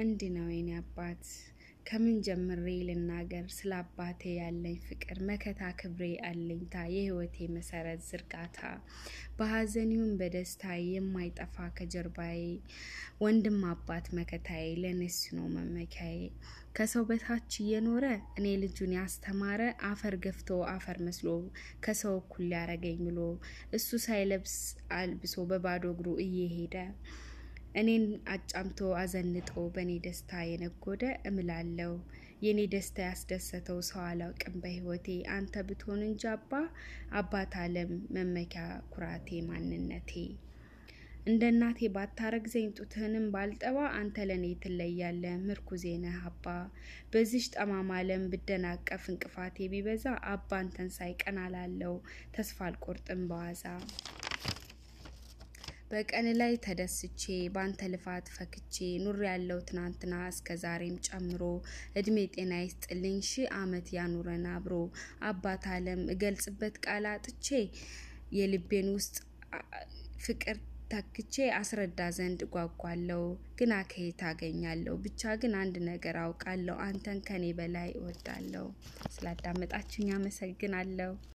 እንዲህ ነው የኔ አባት። ከምን ጀምሬ ልናገር ስለ አባቴ ያለኝ ፍቅር መከታ፣ ክብሬ፣ አለኝታ፣ የህይወቴ መሰረት ዝርጋታ፣ በሀዘኒውም በደስታ የማይጠፋ ከጀርባዬ ወንድም አባት መከታዬ፣ ለእኔስ ነው መመኪያዬ። ከሰው በታች እየኖረ እኔ ልጁን ያስተማረ አፈር ገፍቶ አፈር መስሎ ከሰው እኩል ሊያረገኝ ብሎ እሱ ሳይለብስ አልብሶ በባዶ እግሩ እየሄደ እኔን አጫምቶ አዘንጦ በእኔ ደስታ የነጎደ እምላለው የእኔ ደስታ ያስደሰተው ሰው አላውቅም በህይወቴ አንተ ብትሆን እንጂ አባ አባት አለም መመኪያ ኩራቴ ማንነቴ እንደ እናቴ ባታረግዘኝ ጡትህንም ባልጠባ አንተ ለእኔ ትለያለ ምርኩዜ ነህ አባ በዚሽ ጠማማ አለም ብደናቀፍ እንቅፋቴ ቢበዛ አባ አንተን ሳይቀን አላለው ተስፋ አልቆርጥም በዋዛ በቀን ላይ ተደስቼ ባንተ ልፋት ፈክቼ ኑር ያለው ትናንትና እስከ ዛሬም ጨምሮ እድሜ ጤና ይስጥልኝ ሺህ ዓመት ያኑረን አብሮ አባት ዓለም እገልጽበት ቃል አጥቼ የልቤን ውስጥ ፍቅር ታክቼ አስረዳ ዘንድ ጓጓለው ግና ከየት አገኛለሁ? ብቻ ግን አንድ ነገር አውቃለሁ፣ አንተን ከኔ በላይ እወዳለሁ። ስላዳመጣችሁኝ አመሰግናለሁ።